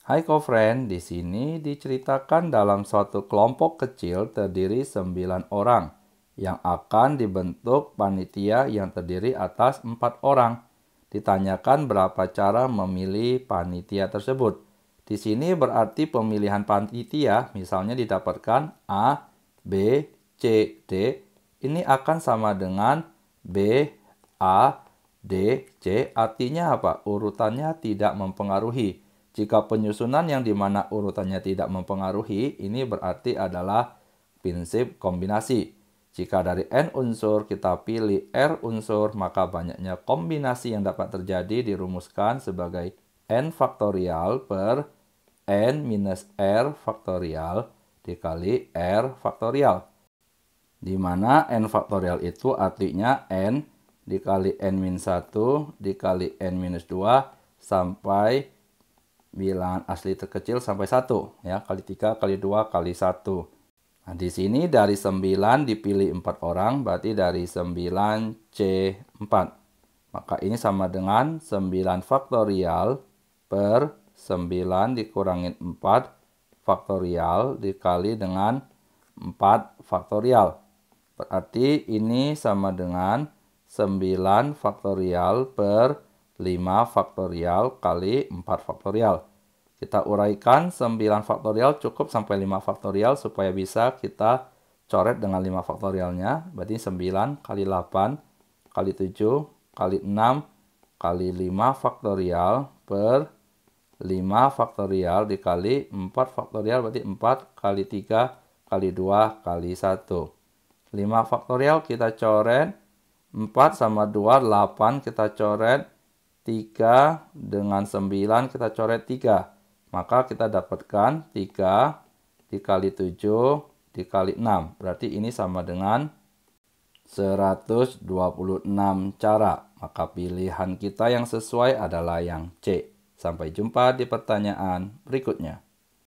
Hai friend, di sini diceritakan dalam suatu kelompok kecil terdiri sembilan orang yang akan dibentuk panitia yang terdiri atas empat orang. Ditanyakan berapa cara memilih panitia tersebut. Di sini berarti pemilihan panitia misalnya didapatkan A, B, C, D. Ini akan sama dengan B, A, D, C. Artinya apa? Urutannya tidak mempengaruhi jika penyusunan yang dimana urutannya tidak mempengaruhi, ini berarti adalah prinsip kombinasi. Jika dari N unsur kita pilih R unsur, maka banyaknya kombinasi yang dapat terjadi dirumuskan sebagai N faktorial per N minus R faktorial dikali R faktorial. Di mana N faktorial itu artinya N dikali N minus 1 dikali N minus 2 sampai N bilangan asli terkecil sampai 1 ya kali 3 kali 2 kali 1 nah di sini dari 9 dipilih 4 orang berarti dari 9 C4 maka ini sama dengan 9 faktorial per 9 dikurangin 4 faktorial dikali dengan 4 faktorial berarti ini sama dengan 9 faktorial per 9 5 faktorial kali 4 faktorial. Kita uraikan 9 faktorial cukup sampai 5 faktorial supaya bisa kita coret dengan 5 faktorialnya. Berarti 9 kali 8 kali 7 kali 6 kali 5 faktorial per 5 faktorial dikali 4 faktorial berarti 4 kali 3 kali 2 kali 1. 5 faktorial kita coret 4 sama 2, 8 kita coret 3 dengan 9 kita coret 3. Maka kita dapatkan 3 dikali 7 dikali 6. Berarti ini sama dengan 126 cara. Maka pilihan kita yang sesuai adalah yang C. Sampai jumpa di pertanyaan berikutnya.